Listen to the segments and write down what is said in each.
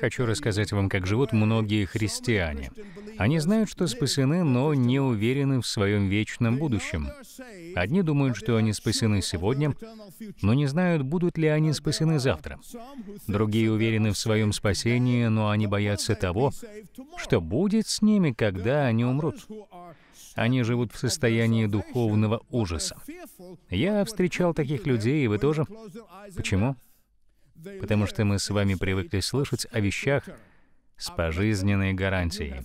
Хочу рассказать вам, как живут многие христиане. Они знают, что спасены, но не уверены в своем вечном будущем. Одни думают, что они спасены сегодня, но не знают, будут ли они спасены завтра. Другие уверены в своем спасении, но они боятся того, что будет с ними, когда они умрут. Они живут в состоянии духовного ужаса. Я встречал таких людей, и вы тоже. Почему? потому что мы с вами привыкли слышать о вещах с пожизненной гарантией.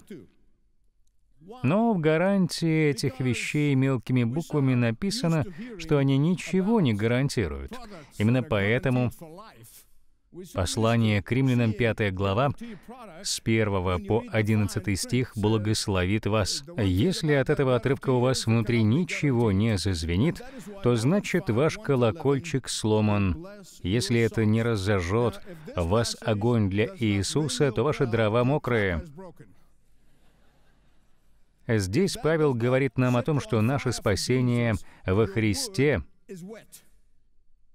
Но в гарантии этих вещей мелкими буквами написано, что они ничего не гарантируют. Именно поэтому Послание к римлянам 5 глава с 1 по 11 стих благословит вас. Если от этого отрывка у вас внутри ничего не зазвенит, то значит ваш колокольчик сломан. Если это не разожжет вас огонь для Иисуса, то ваши дрова мокрые. Здесь Павел говорит нам о том, что наше спасение во Христе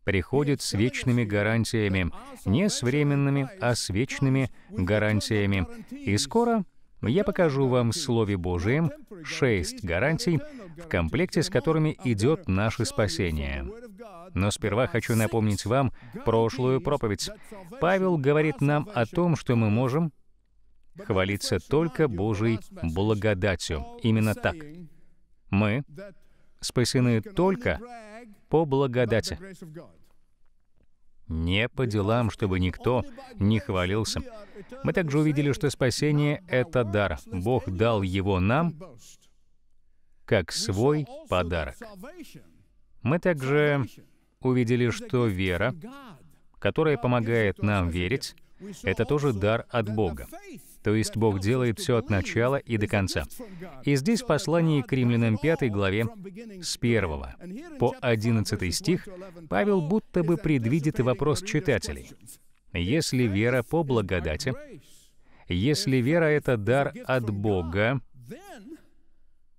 приходит с вечными гарантиями, не с временными, а с вечными гарантиями. И скоро я покажу вам в Слове Божьем шесть гарантий, в комплекте с которыми идет наше спасение. Но сперва хочу напомнить вам прошлую проповедь. Павел говорит нам о том, что мы можем хвалиться только Божьей благодатью. Именно так. Мы спасены только по благодати, не по делам, чтобы никто не хвалился. Мы также увидели, что спасение — это дар. Бог дал его нам как свой подарок. Мы также увидели, что вера, которая помогает нам верить, это тоже дар от Бога. То есть Бог делает все от начала и до конца. И здесь в послании к римлянам 5 главе с 1 по 11 стих Павел будто бы предвидит вопрос читателей. Если вера по благодати, если вера — это дар от Бога,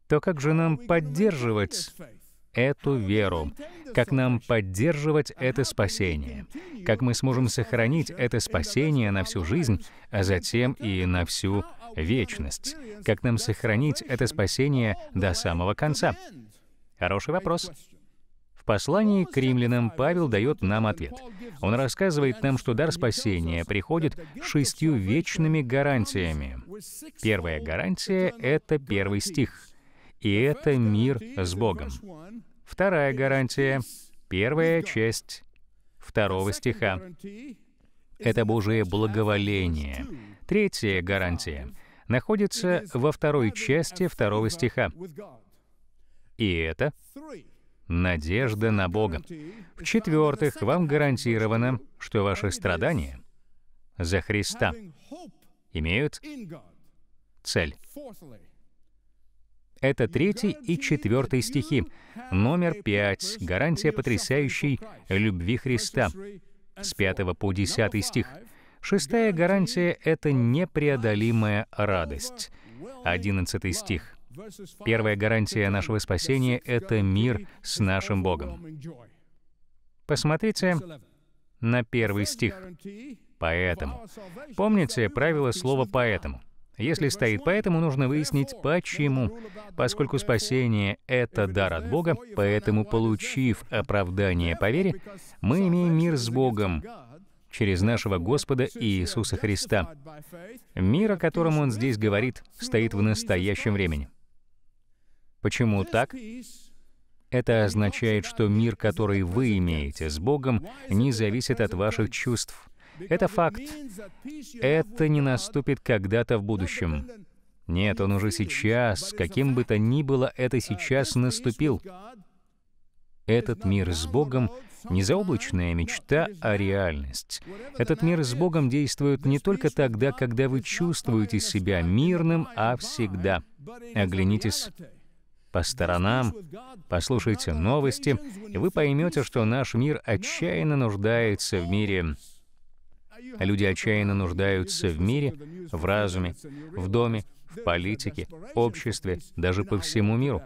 то как же нам поддерживать эту веру, как нам поддерживать это спасение, как мы сможем сохранить это спасение на всю жизнь, а затем и на всю вечность, как нам сохранить это спасение до самого конца. Хороший вопрос. В послании к римлянам Павел дает нам ответ. Он рассказывает нам, что дар спасения приходит шестью вечными гарантиями. Первая гарантия — это первый стих. И это мир с Богом. Вторая гарантия, первая часть второго стиха. Это Божие благоволение. Третья гарантия находится во второй части второго стиха. И это надежда на Бога. В-четвертых, вам гарантировано, что ваши страдания за Христа имеют цель. Это третий и четвертый стихи. Номер пять. Гарантия потрясающей любви Христа. С 5 по 10 стих. Шестая гарантия — это непреодолимая радость. 11 стих. Первая гарантия нашего спасения — это мир с нашим Богом. Посмотрите на первый стих. «Поэтому». Помните правило слова «поэтому». Если стоит поэтому, нужно выяснить, почему. Поскольку спасение — это дар от Бога, поэтому, получив оправдание по вере, мы имеем мир с Богом через нашего Господа Иисуса Христа. Мир, о котором он здесь говорит, стоит в настоящем времени. Почему так? Это означает, что мир, который вы имеете с Богом, не зависит от ваших чувств — это факт. Это не наступит когда-то в будущем. Нет, он уже сейчас, каким бы то ни было, это сейчас наступил. Этот мир с Богом — не заоблачная мечта, а реальность. Этот мир с Богом действует не только тогда, когда вы чувствуете себя мирным, а всегда. Оглянитесь по сторонам, послушайте новости, и вы поймете, что наш мир отчаянно нуждается в мире. Люди отчаянно нуждаются в мире, в разуме, в доме, в политике, обществе, даже по всему миру.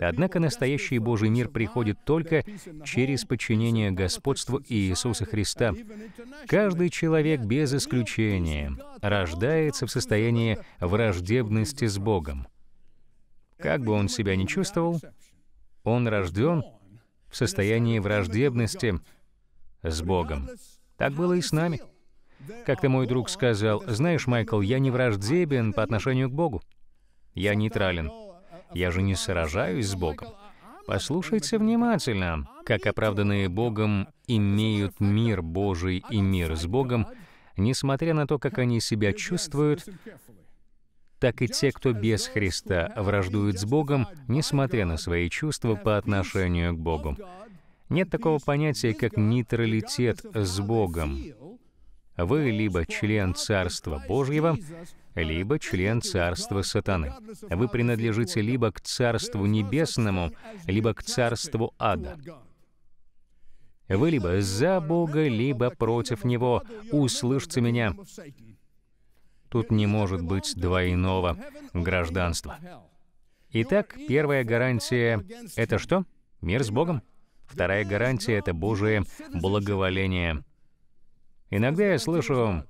Однако настоящий Божий мир приходит только через подчинение господству Иисуса Христа. Каждый человек без исключения рождается в состоянии враждебности с Богом. Как бы он себя ни чувствовал, он рожден в состоянии враждебности с Богом. Так было и с нами. Как-то мой друг сказал, «Знаешь, Майкл, я не враждебен по отношению к Богу. Я нейтрален. Я же не сражаюсь с Богом. Послушайте внимательно, как оправданные Богом имеют мир Божий и мир с Богом, несмотря на то, как они себя чувствуют, так и те, кто без Христа враждуют с Богом, несмотря на свои чувства по отношению к Богу. Нет такого понятия, как нейтралитет с Богом. Вы либо член Царства Божьего, либо член царства сатаны. Вы принадлежите либо к царству небесному, либо к царству ада. Вы либо за Бога, либо против Него. Услышьте меня. Тут не может быть двойного гражданства. Итак, первая гарантия — это что? Мир с Богом. Вторая гарантия — это Божие благоволение. Иногда я слышу,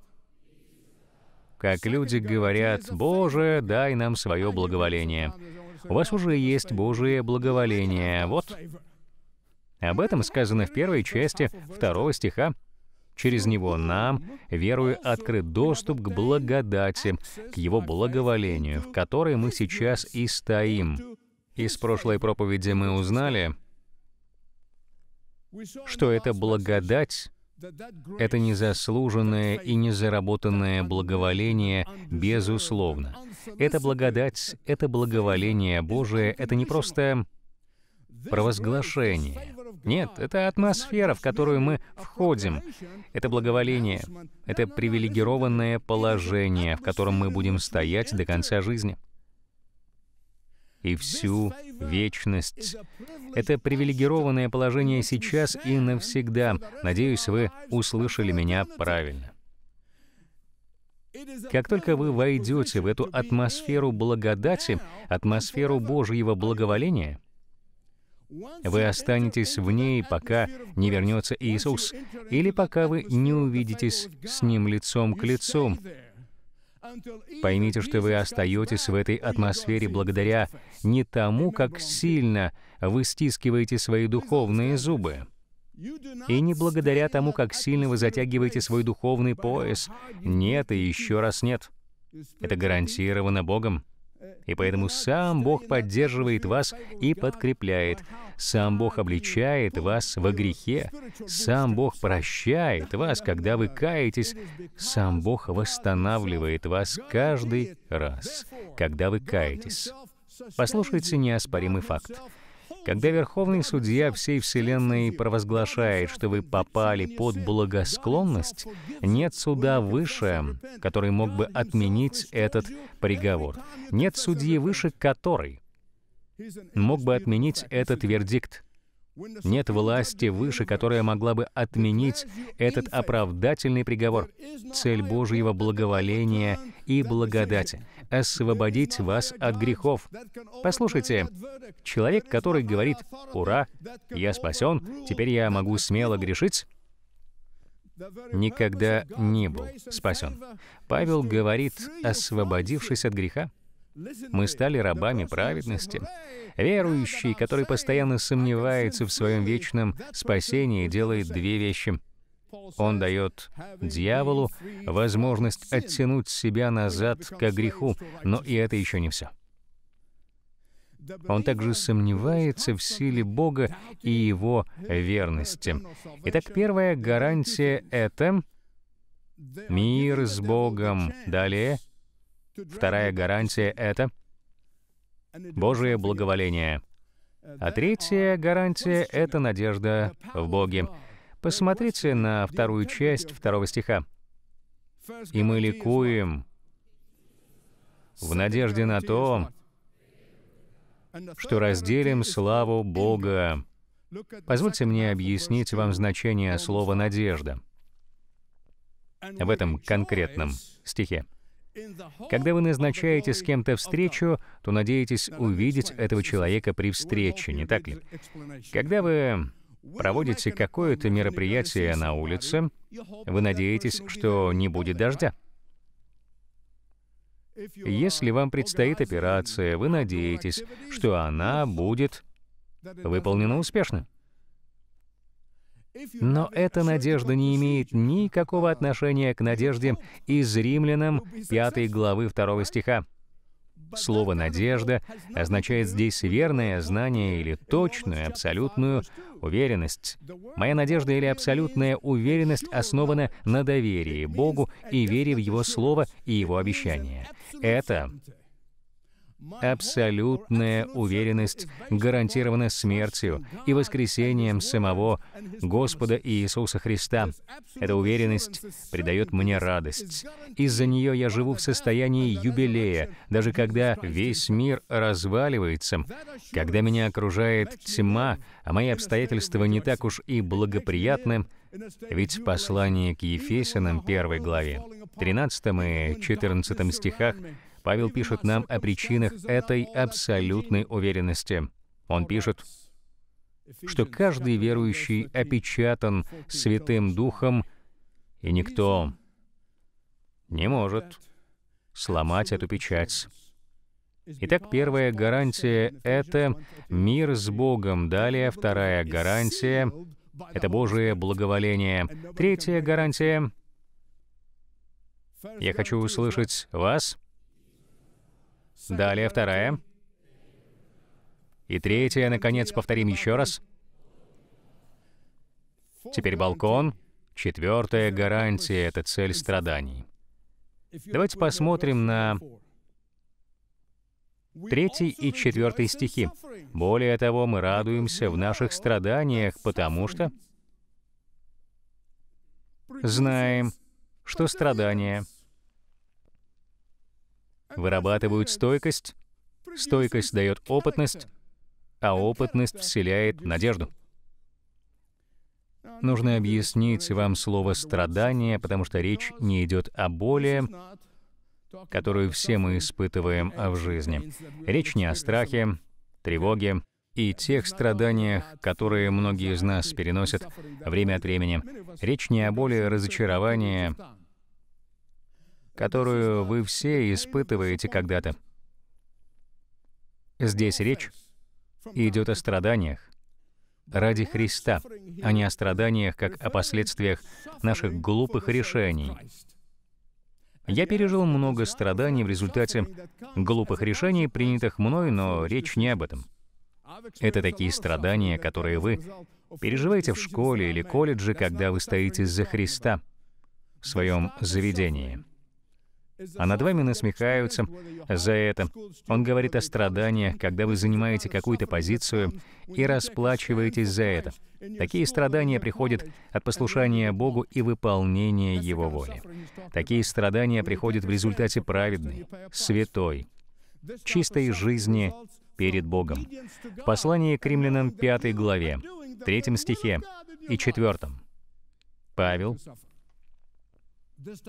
как люди говорят, «Боже, дай нам свое благоволение». У вас уже есть Божие благоволение. Вот. Об этом сказано в первой части второго стиха. Через него нам, верую открыт доступ к благодати, к его благоволению, в которой мы сейчас и стоим. Из прошлой проповеди мы узнали, что это благодать это незаслуженное и незаработанное благоволение, безусловно. Это благодать, это благоволение Божие, это не просто провозглашение. Нет, это атмосфера, в которую мы входим. Это благоволение, это привилегированное положение, в котором мы будем стоять до конца жизни и всю вечность. Это привилегированное положение сейчас и навсегда. Надеюсь, вы услышали меня правильно. Как только вы войдете в эту атмосферу благодати, атмосферу Божьего благоволения, вы останетесь в ней, пока не вернется Иисус, или пока вы не увидитесь с Ним лицом к лицу. Поймите, что вы остаетесь в этой атмосфере благодаря не тому, как сильно вы стискиваете свои духовные зубы, и не благодаря тому, как сильно вы затягиваете свой духовный пояс. Нет и еще раз нет. Это гарантировано Богом. И поэтому сам Бог поддерживает вас и подкрепляет. Сам Бог обличает вас во грехе. Сам Бог прощает вас, когда вы каетесь. Сам Бог восстанавливает вас каждый раз, когда вы каетесь. Послушайте неоспоримый факт. Когда Верховный Судья всей Вселенной провозглашает, что вы попали под благосклонность, нет суда выше, который мог бы отменить этот приговор. Нет судьи выше, который мог бы отменить этот вердикт. Нет власти выше, которая могла бы отменить этот оправдательный приговор. Цель Божьего благоволения и благодати освободить вас от грехов. Послушайте, человек, который говорит «Ура, я спасен, теперь я могу смело грешить», никогда не был спасен. Павел говорит, освободившись от греха, мы стали рабами праведности. Верующий, который постоянно сомневается в своем вечном спасении, делает две вещи — он дает дьяволу возможность оттянуть себя назад к греху, но и это еще не все. Он также сомневается в силе Бога и его верности. Итак, первая гарантия — это мир с Богом. Далее, вторая гарантия — это Божие благоволение. А третья гарантия — это надежда в Боге. Посмотрите на вторую часть второго стиха. «И мы ликуем в надежде на то, что разделим славу Бога». Позвольте мне объяснить вам значение слова «надежда» в этом конкретном стихе. Когда вы назначаете с кем-то встречу, то надеетесь увидеть этого человека при встрече, не так ли? Когда вы проводите какое-то мероприятие на улице, вы надеетесь, что не будет дождя. Если вам предстоит операция, вы надеетесь, что она будет выполнена успешно. Но эта надежда не имеет никакого отношения к надежде из римлянам 5 главы 2 стиха. Слово «надежда» означает здесь верное знание или точную, абсолютную уверенность. Моя надежда или абсолютная уверенность основана на доверии Богу и вере в Его Слово и Его обещания. Это абсолютная уверенность гарантирована смертью и воскресением самого Господа Иисуса Христа. Эта уверенность придает мне радость. Из-за нее я живу в состоянии юбилея, даже когда весь мир разваливается, когда меня окружает тьма, а мои обстоятельства не так уж и благоприятны, ведь в послании к Ефесянам 1 главе, 13 и 14 стихах Павел пишет нам о причинах этой абсолютной уверенности. Он пишет, что каждый верующий опечатан Святым Духом, и никто не может сломать эту печать. Итак, первая гарантия — это мир с Богом. Далее вторая гарантия — это Божие благоволение. Третья гарантия — я хочу услышать вас Далее вторая. И третья, наконец, повторим еще раз. Теперь балкон. Четвертая гарантия — это цель страданий. Давайте посмотрим на третий и четвертый стихи. Более того, мы радуемся в наших страданиях, потому что знаем, что страдания — вырабатывают стойкость, стойкость дает опытность, а опытность вселяет надежду. Нужно объяснить вам слово «страдание», потому что речь не идет о боли, которую все мы испытываем в жизни. Речь не о страхе, тревоге и тех страданиях, которые многие из нас переносят время от времени. Речь не о боли разочарования, которую вы все испытываете когда-то. Здесь речь идет о страданиях ради Христа, а не о страданиях как о последствиях наших глупых решений. Я пережил много страданий в результате глупых решений, принятых мной, но речь не об этом. Это такие страдания, которые вы переживаете в школе или колледже, когда вы стоите за Христа в своем заведении а над вами насмехаются за это. Он говорит о страданиях, когда вы занимаете какую-то позицию и расплачиваетесь за это. Такие страдания приходят от послушания Богу и выполнения Его воли. Такие страдания приходят в результате праведной, святой, чистой жизни перед Богом. В послании к римлянам 5 главе, 3 стихе и 4 Павел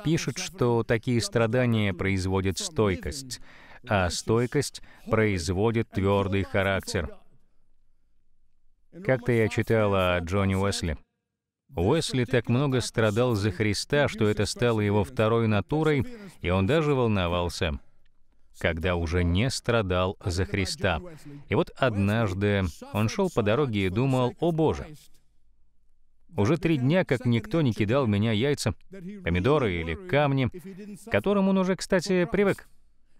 пишут, что такие страдания производят стойкость, а стойкость производит твердый характер. Как-то я читал о Джонни Уэсли. Уэсли так много страдал за Христа, что это стало его второй натурой, и он даже волновался, когда уже не страдал за Христа. И вот однажды он шел по дороге и думал, «О Боже, уже три дня, как никто не кидал в меня яйца, помидоры или камни, к которым он уже, кстати, привык.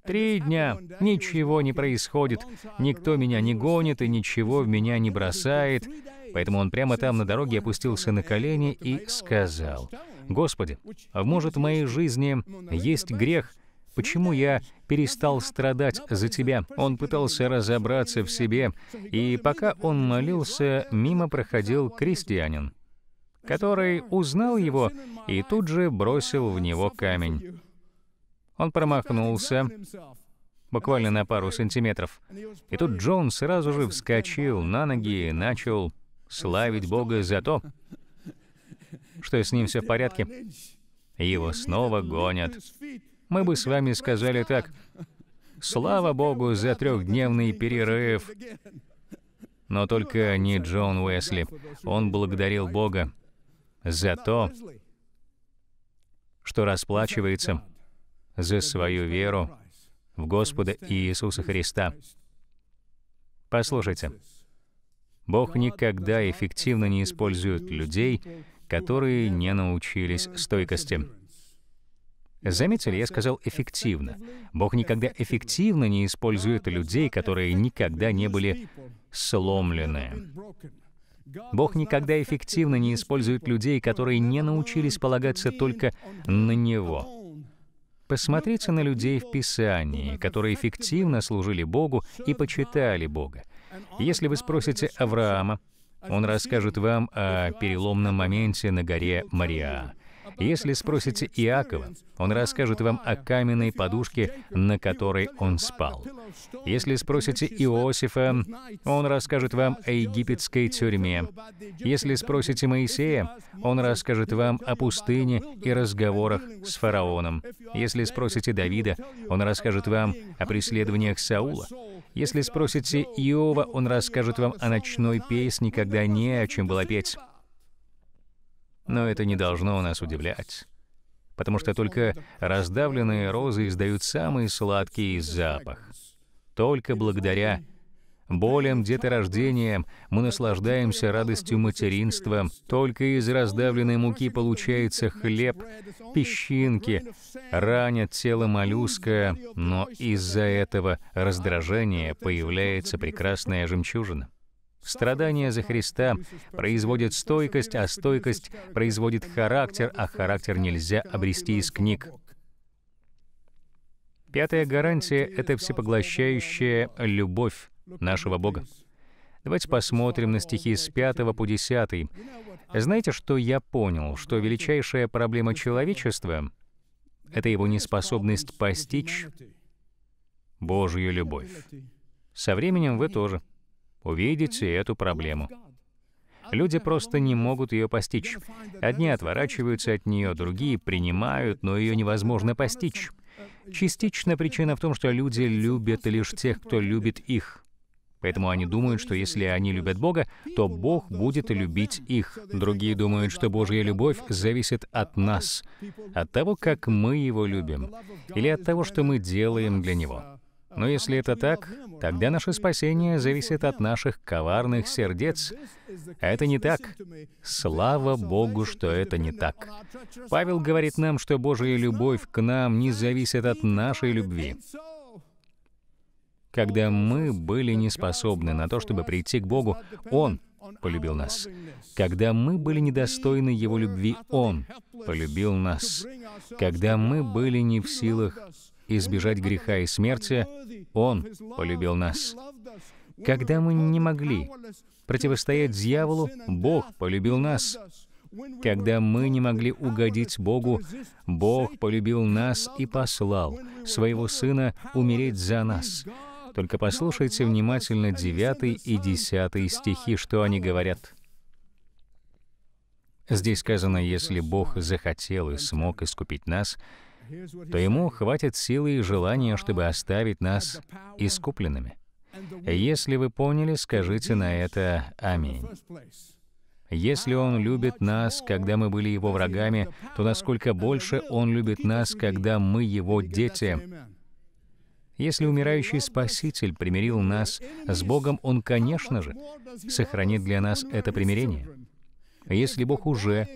Три дня, ничего не происходит, никто меня не гонит и ничего в меня не бросает. Поэтому он прямо там на дороге опустился на колени и сказал, «Господи, а может, в моей жизни есть грех, Почему я перестал страдать за тебя? Он пытался разобраться в себе, и пока он молился, мимо проходил крестьянин который узнал его и тут же бросил в него камень. Он промахнулся буквально на пару сантиметров. И тут Джон сразу же вскочил на ноги и начал славить Бога за то, что с ним все в порядке. Его снова гонят. Мы бы с вами сказали так. Слава Богу за трехдневный перерыв. Но только не Джон Уэсли. Он благодарил Бога за то, что расплачивается за свою веру в Господа Иисуса Христа. Послушайте, Бог никогда эффективно не использует людей, которые не научились стойкости. Заметили, я сказал «эффективно». Бог никогда эффективно не использует людей, которые никогда не были сломлены. Бог никогда эффективно не использует людей, которые не научились полагаться только на Него. Посмотрите на людей в Писании, которые эффективно служили Богу и почитали Бога. Если вы спросите Авраама, он расскажет вам о переломном моменте на горе Мария. Если спросите Иакова, он расскажет вам о каменной подушке, на которой он спал. Если спросите Иосифа, он расскажет вам о египетской тюрьме. Если спросите Моисея, он расскажет вам о пустыне и разговорах с фараоном. Если спросите Давида, он расскажет вам о преследованиях Саула. Если спросите Иова, он расскажет вам о ночной песне, когда не о чем было петь. Но это не должно нас удивлять, потому что только раздавленные розы издают самый сладкий запах. Только благодаря болям, деторождением мы наслаждаемся радостью материнства. Только из раздавленной муки получается хлеб, песчинки, ранят тело моллюска, но из-за этого раздражения появляется прекрасная жемчужина. Страдания за Христа производят стойкость, а стойкость производит характер, а характер нельзя обрести из книг. Пятая гарантия — это всепоглощающая любовь нашего Бога. Давайте посмотрим на стихи с 5 по 10. Знаете, что я понял? Что величайшая проблема человечества — это его неспособность постичь Божью любовь. Со временем вы тоже — увидите эту проблему. Люди просто не могут ее постичь. Одни отворачиваются от нее, другие принимают, но ее невозможно постичь. Частично причина в том, что люди любят лишь тех, кто любит их. Поэтому они думают, что если они любят Бога, то Бог будет любить их. Другие думают, что Божья любовь зависит от нас, от того, как мы Его любим, или от того, что мы делаем для Него. Но если это так, тогда наше спасение зависит от наших коварных сердец. А это не так. Слава Богу, что это не так. Павел говорит нам, что Божья любовь к нам не зависит от нашей любви. Когда мы были не способны на то, чтобы прийти к Богу, Он полюбил нас. Когда мы были недостойны Его любви, Он полюбил нас. Когда мы были не в силах избежать греха и смерти, Он полюбил нас. Когда мы не могли противостоять дьяволу, Бог полюбил нас. Когда мы не могли угодить Богу, Бог полюбил нас и послал Своего Сына умереть за нас. Только послушайте внимательно 9 и 10 стихи, что они говорят. Здесь сказано, если Бог захотел и смог искупить нас, то Ему хватит силы и желания, чтобы оставить нас искупленными. Если вы поняли, скажите на это «Аминь». Если Он любит нас, когда мы были Его врагами, то насколько больше Он любит нас, когда мы Его дети. Если умирающий Спаситель примирил нас с Богом, Он, конечно же, сохранит для нас это примирение. Если Бог уже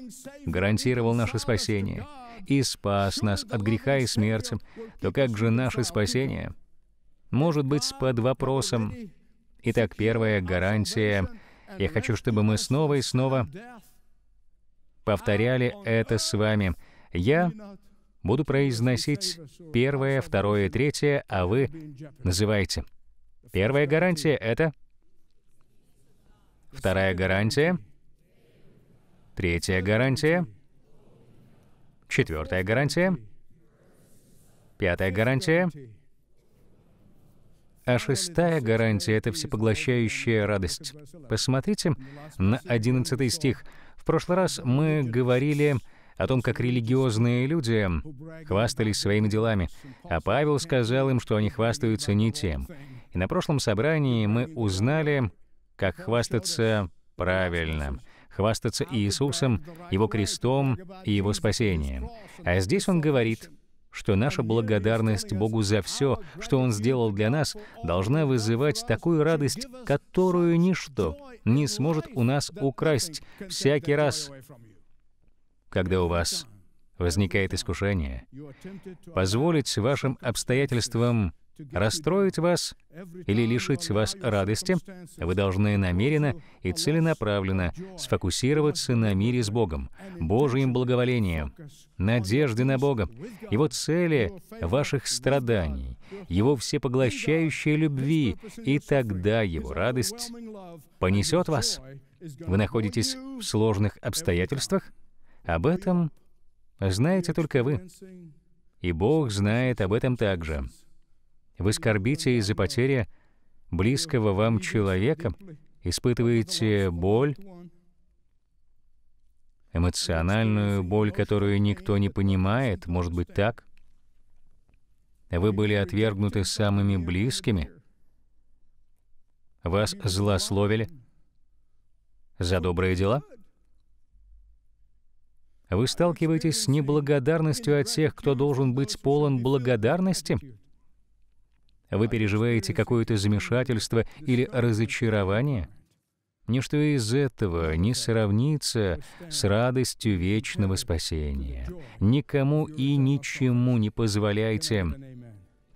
гарантировал наше спасение, и спас нас от греха и смерти, то как же наше спасение? Может быть, под вопросом. Итак, первая гарантия. Я хочу, чтобы мы снова и снова повторяли это с вами. Я буду произносить первое, второе третье, а вы называйте. Первая гарантия — это... Вторая гарантия. Третья гарантия — Четвертая гарантия. Пятая гарантия. А шестая гарантия — это всепоглощающая радость. Посмотрите на одиннадцатый стих. В прошлый раз мы говорили о том, как религиозные люди хвастались своими делами, а Павел сказал им, что они хвастаются не тем. И на прошлом собрании мы узнали, как хвастаться правильно хвастаться Иисусом, Его крестом и Его спасением. А здесь Он говорит, что наша благодарность Богу за все, что Он сделал для нас, должна вызывать такую радость, которую ничто не сможет у нас украсть всякий раз, когда у вас возникает искушение, позволить вашим обстоятельствам расстроить вас или лишить вас радости, вы должны намеренно и целенаправленно сфокусироваться на мире с Богом, Божьим благоволением, надежде на Бога, Его цели ваших страданий, Его всепоглощающей любви, и тогда Его радость понесет вас. Вы находитесь в сложных обстоятельствах? Об этом знаете только вы. И Бог знает об этом также. Вы скорбите из-за потери близкого вам человека, испытываете боль, эмоциональную боль, которую никто не понимает, может быть так? Вы были отвергнуты самыми близкими, вас злословили за добрые дела? Вы сталкиваетесь с неблагодарностью от тех, кто должен быть полон благодарности? Вы переживаете какое-то замешательство или разочарование? Ничто из этого не сравнится с радостью вечного спасения. Никому и ничему не позволяйте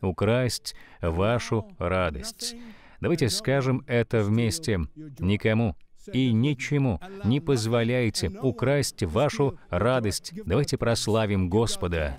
украсть вашу радость. Давайте скажем это вместе. Никому и ничему не позволяйте украсть вашу радость. Давайте прославим Господа.